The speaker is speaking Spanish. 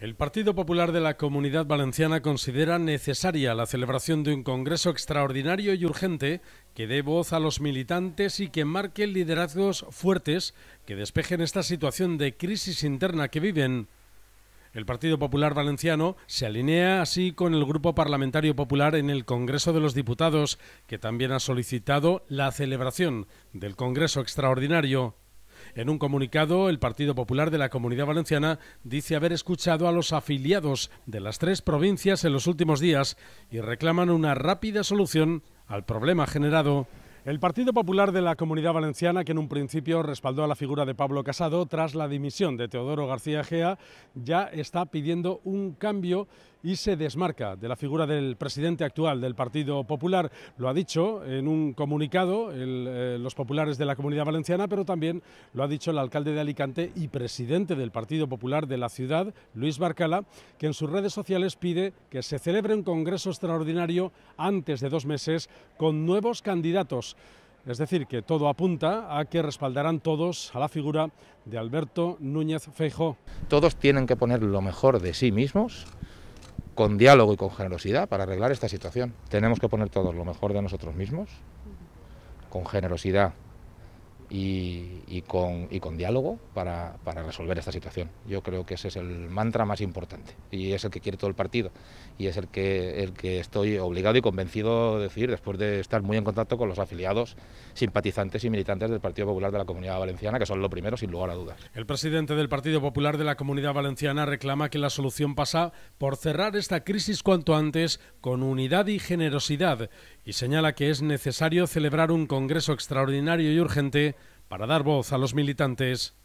El Partido Popular de la Comunidad Valenciana considera necesaria la celebración de un Congreso extraordinario y urgente que dé voz a los militantes y que marque liderazgos fuertes que despejen esta situación de crisis interna que viven. El Partido Popular Valenciano se alinea así con el Grupo Parlamentario Popular en el Congreso de los Diputados, que también ha solicitado la celebración del Congreso Extraordinario. En un comunicado, el Partido Popular de la Comunidad Valenciana dice haber escuchado a los afiliados de las tres provincias en los últimos días y reclaman una rápida solución al problema generado el Partido Popular de la Comunidad Valenciana, que en un principio respaldó a la figura de Pablo Casado tras la dimisión de Teodoro García Gea, ya está pidiendo un cambio y se desmarca de la figura del presidente actual del Partido Popular. Lo ha dicho en un comunicado eh, los populares de la Comunidad Valenciana, pero también lo ha dicho el alcalde de Alicante y presidente del Partido Popular de la ciudad, Luis Barcala, que en sus redes sociales pide que se celebre un congreso extraordinario antes de dos meses con nuevos candidatos es decir, que todo apunta a que respaldarán todos a la figura de Alberto Núñez Feijo. Todos tienen que poner lo mejor de sí mismos, con diálogo y con generosidad, para arreglar esta situación. Tenemos que poner todos lo mejor de nosotros mismos, con generosidad y, y con, diálogo para, resolver esta situación. Yo creo que ese es el mantra más importante y es el que quiere todo el partido y es el que, el que estoy obligado y convencido de decir después de estar muy en contacto con los afiliados, simpatizantes y militantes del Partido Popular de la Comunidad Valenciana, que son lo primero sin lugar a dudas. El presidente del Partido Popular de la Comunidad Valenciana reclama que la solución pasa por cerrar esta crisis cuanto antes con unidad y generosidad y señala que es necesario celebrar un Congreso extraordinario y urgente para dar voz a los militantes